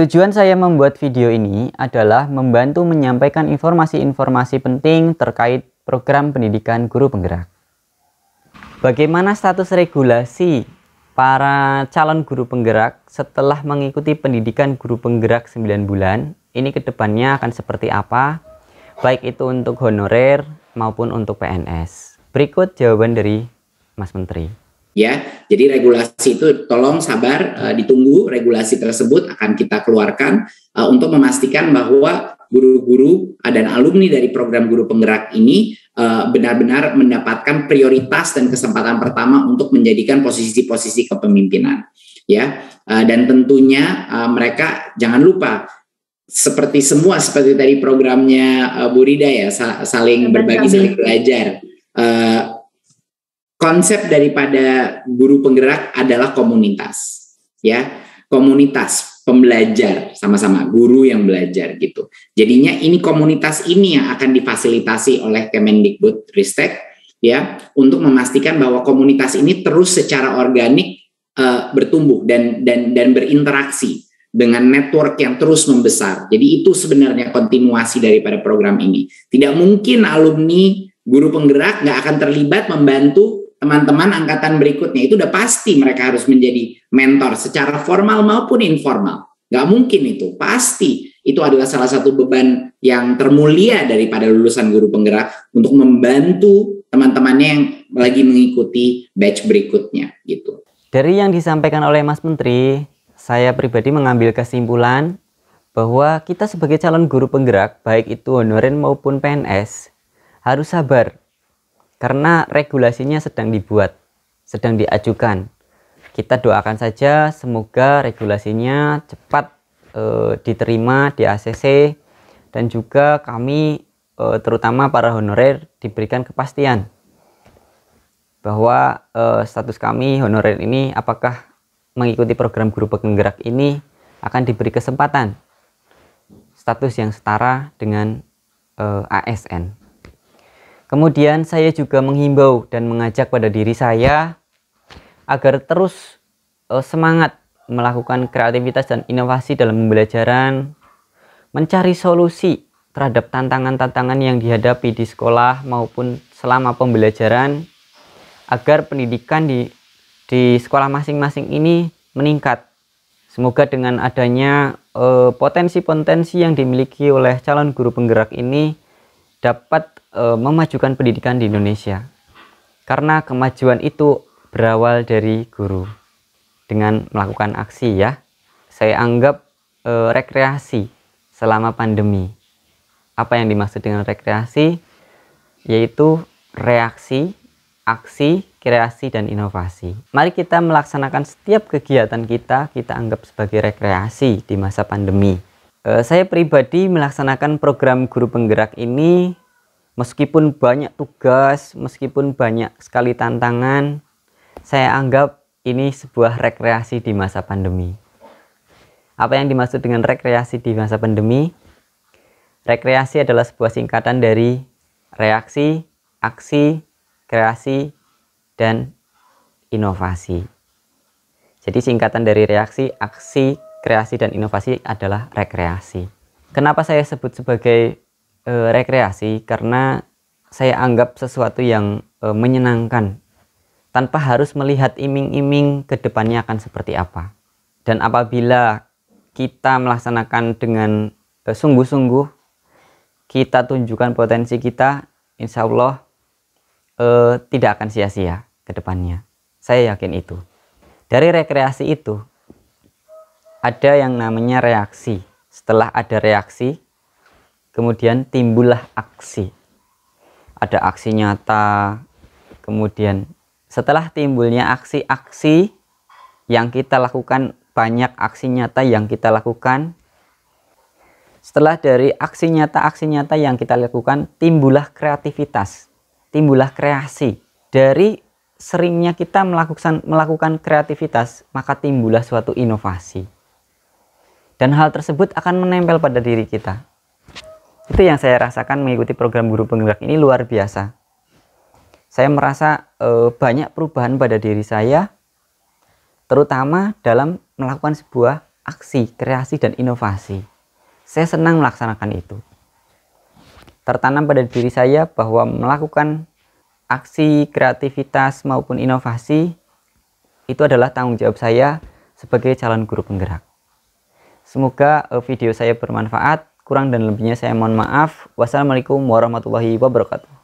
Tujuan saya membuat video ini adalah membantu menyampaikan informasi-informasi penting terkait program pendidikan guru penggerak. Bagaimana status regulasi para calon guru penggerak setelah mengikuti pendidikan guru penggerak 9 bulan? Ini kedepannya akan seperti apa? Baik itu untuk honorer maupun untuk PNS. Berikut jawaban dari Mas Menteri ya. Jadi regulasi itu tolong sabar uh, ditunggu regulasi tersebut akan kita keluarkan uh, untuk memastikan bahwa guru-guru eh, dan alumni dari program guru penggerak ini benar-benar uh, mendapatkan prioritas dan kesempatan pertama untuk menjadikan posisi-posisi kepemimpinan ya. Uh, dan tentunya uh, mereka jangan lupa seperti semua seperti tadi programnya uh, Bu Rida ya saling berbagi saling belajar. Uh, konsep daripada guru penggerak adalah komunitas ya komunitas pembelajar sama-sama guru yang belajar gitu jadinya ini komunitas ini yang akan difasilitasi oleh Kemendikbud Ristek ya untuk memastikan bahwa komunitas ini terus secara organik uh, bertumbuh dan dan dan berinteraksi dengan network yang terus membesar. Jadi itu sebenarnya kontinuasi daripada program ini. Tidak mungkin alumni guru penggerak nggak akan terlibat membantu teman-teman angkatan berikutnya itu udah pasti mereka harus menjadi mentor secara formal maupun informal. Gak mungkin itu, pasti itu adalah salah satu beban yang termulia daripada lulusan guru penggerak untuk membantu teman-temannya yang lagi mengikuti batch berikutnya gitu. Dari yang disampaikan oleh Mas Menteri, saya pribadi mengambil kesimpulan bahwa kita sebagai calon guru penggerak, baik itu honorer maupun PNS, harus sabar karena regulasinya sedang dibuat, sedang diajukan. Kita doakan saja semoga regulasinya cepat e, diterima di ACC dan juga kami e, terutama para honorer diberikan kepastian bahwa e, status kami honorer ini apakah mengikuti program guru penggerak ini akan diberi kesempatan status yang setara dengan e, ASN. Kemudian saya juga menghimbau dan mengajak pada diri saya agar terus uh, semangat melakukan kreativitas dan inovasi dalam pembelajaran, mencari solusi terhadap tantangan-tantangan yang dihadapi di sekolah maupun selama pembelajaran agar pendidikan di di sekolah masing-masing ini meningkat. Semoga dengan adanya eh, potensi-potensi uh, potensi -potensi yang dimiliki oleh calon guru penggerak ini dapat e, memajukan pendidikan di Indonesia. Karena kemajuan itu berawal dari guru dengan melakukan aksi ya. Saya anggap e, rekreasi selama pandemi. Apa yang dimaksud dengan rekreasi? Yaitu reaksi, aksi, kreasi, dan inovasi. Mari kita melaksanakan setiap kegiatan kita, kita anggap sebagai rekreasi di masa pandemi Eh, saya pribadi melaksanakan program guru penggerak ini meskipun banyak tugas, meskipun banyak sekali tantangan, saya anggap ini sebuah rekreasi di masa pandemi. Apa yang dimaksud dengan rekreasi di masa pandemi? Rekreasi adalah sebuah singkatan dari reaksi, aksi, kreasi, dan inovasi. Jadi singkatan dari reaksi, aksi, kreasi dan inovasi adalah rekreasi. Kenapa saya sebut sebagai e, rekreasi? Karena saya anggap sesuatu yang e, menyenangkan tanpa harus melihat iming-iming ke depannya akan seperti apa. Dan apabila kita melaksanakan dengan e, sungguh-sungguh, kita tunjukkan potensi kita, insya Allah e, tidak akan sia-sia ke depannya. Saya yakin itu. Dari rekreasi itu, ada yang namanya reaksi. Setelah ada reaksi, kemudian timbullah aksi. Ada aksi nyata, kemudian setelah timbulnya aksi-aksi yang kita lakukan, banyak aksi nyata yang kita lakukan. Setelah dari aksi nyata-aksi nyata yang kita lakukan, timbullah kreativitas, timbullah kreasi. Dari seringnya kita melakukan, melakukan kreativitas, maka timbullah suatu inovasi. Dan hal tersebut akan menempel pada diri kita. Itu yang saya rasakan mengikuti program guru penggerak ini luar biasa. Saya merasa e, banyak perubahan pada diri saya, terutama dalam melakukan sebuah aksi, kreasi, dan inovasi. Saya senang melaksanakan itu. Tertanam pada diri saya bahwa melakukan aksi, kreativitas, maupun inovasi itu adalah tanggung jawab saya sebagai calon guru penggerak. Semoga eh, video saya bermanfaat. Kurang dan lebihnya saya mohon maaf. Wassalamualaikum warahmatullahi wabarakatuh.